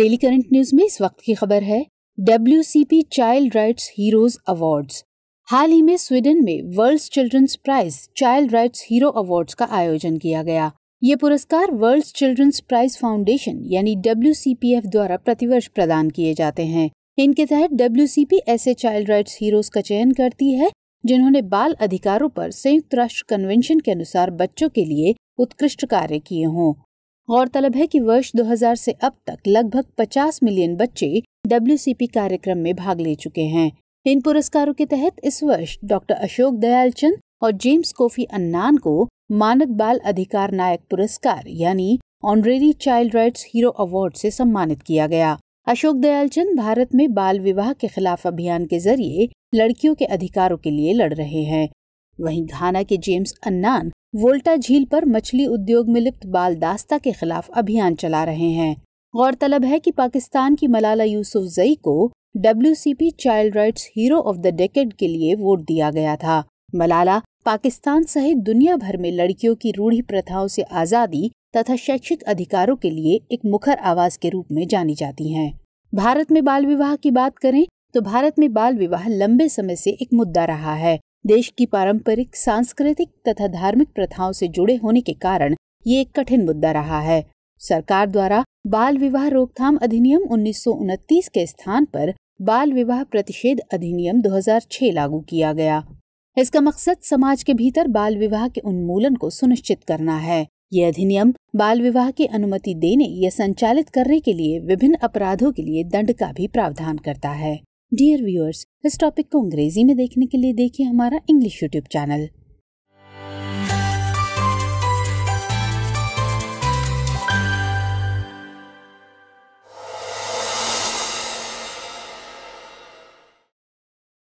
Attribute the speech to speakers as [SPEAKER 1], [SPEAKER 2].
[SPEAKER 1] daily current news में इस वक्त की खबर है W child rights heroes awards हाल ही में स्वीडन में world children's prize child rights hero awards का आयोजन किया गया ये पुरस्कार वर्ल्ड चिल्ड्रंस प्राइज फाउंडेशन यानी डब्ल्यू द्वारा प्रतिवर्ष प्रदान किए जाते हैं इनके तहत डब्ल्यू ऐसे चाइल्ड राइट्स हीरोज का चयन करती है जिन्होंने बाल अधिकारों पर संयुक्त राष्ट्र कन्वेंशन के अनुसार बच्चों के लिए उत्कृष्ट कार्य किए हों गौरतलब है कि वर्ष 2000 से अब तक लगभग 50 मिलियन बच्चे डब्ल्यू कार्यक्रम में भाग ले चुके हैं इन पुरस्कारों के तहत इस वर्ष डॉक्टर अशोक चंद और जेम्स कोफी अन्नान को मानद बाल अधिकार नायक पुरस्कार यानी honorary child rights hero award से सम्मानित किया गया अशोक चंद भारत में बाल विवाह के खिलाफ अभियान के जरिए लड़कियों के अधिकारों के लिए लड़ रहे हैं वहीं घाना के जेम्स अन्नान वोल्टा झील पर मछली उद्योग में लिप्त बाल दास्ता के खिलाफ अभियान चला रहे हैं गौरतलब है कि पाकिस्तान की मलाला यूसुफ जई को W child rights hero of the decade के लिए वोट दिया गया था मलाला पाकिस्तान सहित दुनिया भर में लड़कियों की रूढ़ी प्रथाओं से आज़ादी तथा शैक्षिक अधिकारों के लिए एक मुखर आवाज के रूप में जानी जाती हैं भारत में बाल विवाह की बात करें तो भारत में बाल विवाह लंबे समय से एक मुद्दा रहा है देश की पारंपरिक सांस्कृतिक तथा धार्मिक प्रथाओं से जुड़े होने के कारण ये एक कठिन मुद्दा रहा है सरकार द्वारा बाल विवाह रोकथाम अधिनियम उन्नीस के स्थान पर बाल विवाह प्रतिषेध अधिनियम 2006 लागू किया गया इसका मकसद समाज के भीतर बाल विवाह के उन्मूलन को सुनिश्चित करना है ये अधिनियम बाल विवाह की अनुमति देने या संचालित करने के लिए विभिन्न अपराधों के लिए दंड का भी प्रावधान करता है डियर व्यूअर्स इस टॉपिक को अंग्रेजी में देखने के लिए देखिए हमारा इंग्लिश यूट्यूब चैनल